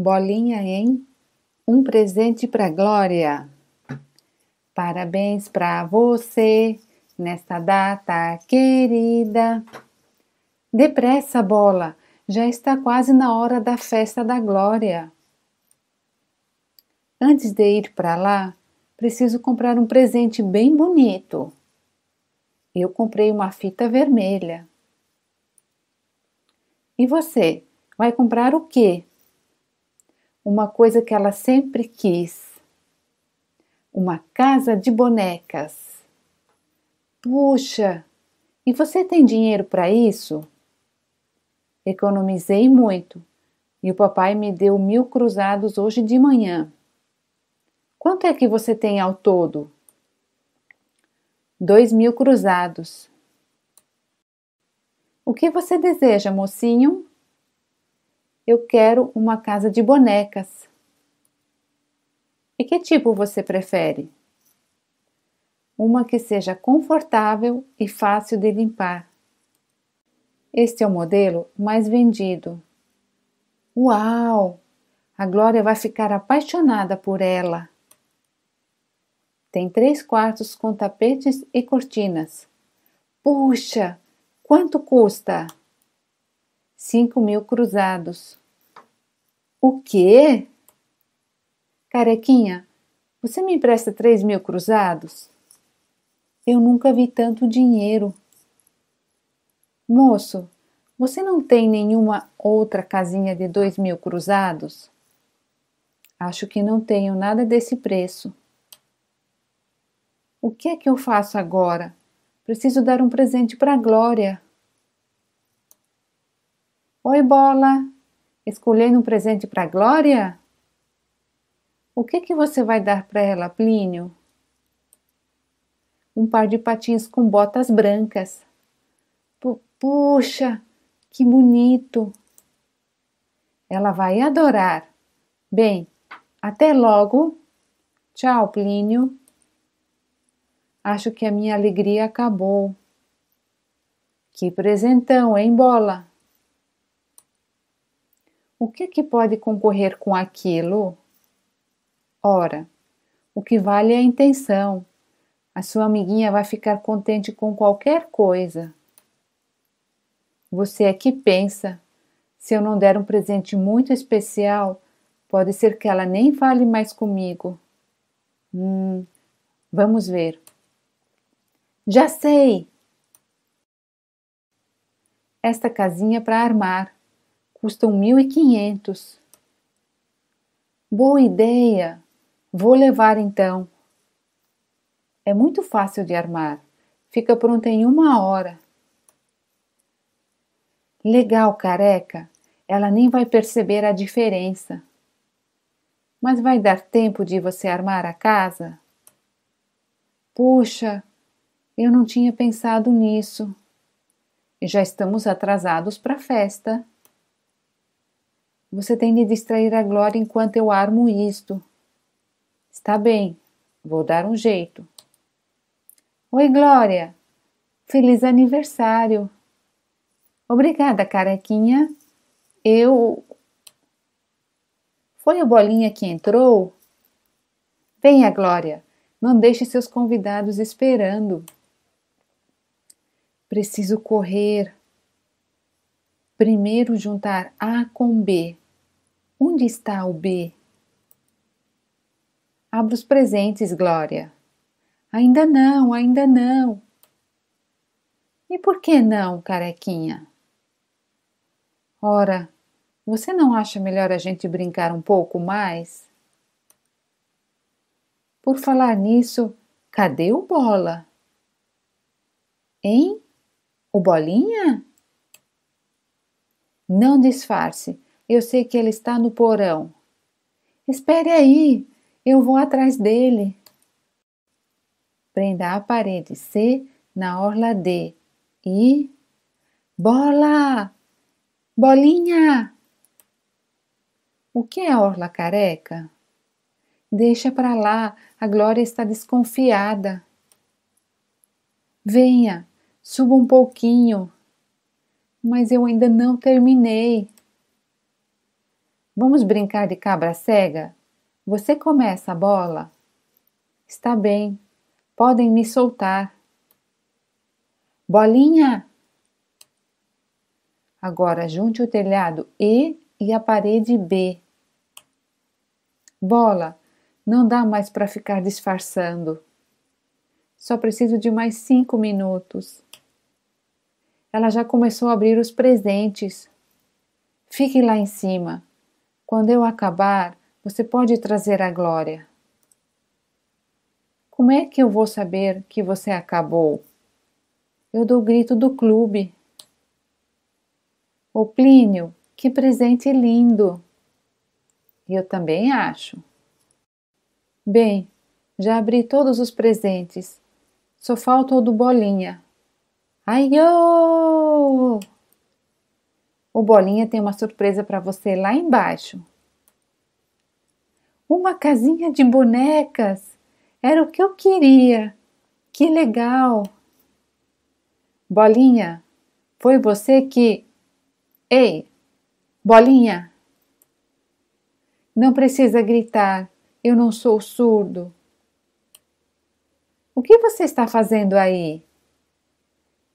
Bolinha em um presente para Glória. Parabéns para você nesta data querida. Depressa, bola, já está quase na hora da festa da Glória. Antes de ir para lá, preciso comprar um presente bem bonito. Eu comprei uma fita vermelha. E você, vai comprar o quê? uma coisa que ela sempre quis: uma casa de bonecas. Puxa, e você tem dinheiro para isso? Economizei muito e o papai me deu mil cruzados hoje de manhã. Quanto é que você tem ao todo? Dois mil cruzados. O que você deseja, mocinho? Eu quero uma casa de bonecas. E que tipo você prefere? Uma que seja confortável e fácil de limpar. Este é o modelo mais vendido. Uau! A Glória vai ficar apaixonada por ela. Tem três quartos com tapetes e cortinas. Puxa, quanto custa? cinco mil cruzados. O quê? Carequinha, você me empresta três mil cruzados? Eu nunca vi tanto dinheiro. Moço, você não tem nenhuma outra casinha de dois mil cruzados? Acho que não tenho nada desse preço. O que é que eu faço agora? Preciso dar um presente para Glória. Oi, Bola! Escolhendo um presente para Glória? O que, que você vai dar para ela, Plínio? Um par de patins com botas brancas. Puxa, que bonito! Ela vai adorar. Bem, até logo. Tchau, Plínio. Acho que a minha alegria acabou. Que presentão, hein, bola? O que, que pode concorrer com aquilo? Ora, o que vale é a intenção. A sua amiguinha vai ficar contente com qualquer coisa. Você é que pensa. Se eu não der um presente muito especial, pode ser que ela nem fale mais comigo. Hum, vamos ver. Já sei! Esta casinha é para armar custam 1.500. Boa ideia! Vou levar então. É muito fácil de armar. Fica pronta em uma hora. Legal, careca. Ela nem vai perceber a diferença. Mas vai dar tempo de você armar a casa? Puxa, eu não tinha pensado nisso. E Já estamos atrasados para a festa. Você tem de distrair a glória enquanto eu armo isto. Está bem, vou dar um jeito. Oi, Glória! Feliz aniversário! Obrigada, carequinha. Eu. Foi a bolinha que entrou? Venha, Glória, não deixe seus convidados esperando. Preciso correr, Primeiro juntar A com B. Onde está o B? Abra os presentes, Glória. Ainda não, ainda não. E por que não, carequinha? Ora, você não acha melhor a gente brincar um pouco mais? Por falar nisso, cadê o bola? Hein? O bolinha? Não disfarce, eu sei que ele está no porão. Espere aí, eu vou atrás dele. Prenda a parede C na orla D e. Bola! Bolinha! O que é orla careca? Deixa para lá, a Glória está desconfiada. Venha, suba um pouquinho. Mas eu ainda não terminei. Vamos brincar de cabra cega? Você começa a bola? Está bem, podem me soltar. Bolinha! Agora junte o telhado E e a parede B. Bola, não dá mais para ficar disfarçando. Só preciso de mais cinco minutos ela já começou a abrir os presentes. Fique lá em cima. Quando eu acabar, você pode trazer a glória. Como é que eu vou saber que você acabou? Eu dou o grito do clube. Ô Plínio, que presente lindo! Eu também acho. Bem, já abri todos os presentes. Só falta o do Bolinha. Ai, O Bolinha tem uma surpresa para você lá embaixo. Uma casinha de bonecas! Era o que eu queria! Que legal! Bolinha, foi você que. Ei, Bolinha! Não precisa gritar, eu não sou surdo. O que você está fazendo aí?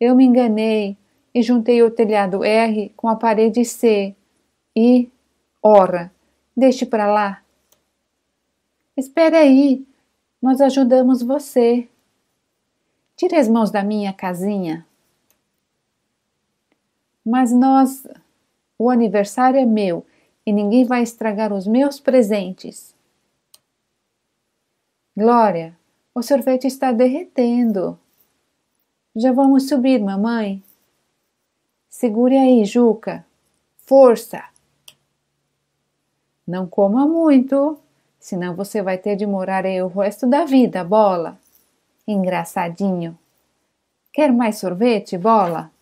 Eu me enganei e juntei o telhado R com a parede C e, ora, deixe para lá. Espere aí, nós ajudamos você. Tire as mãos da minha casinha. Mas nós. O aniversário é meu e ninguém vai estragar os meus presentes. Glória, o sorvete está derretendo. Já vamos subir, mamãe. Segure aí, Juca. Força! Não coma muito, senão você vai ter de morar aí o resto da vida, bola. Engraçadinho. Quer mais sorvete, bola?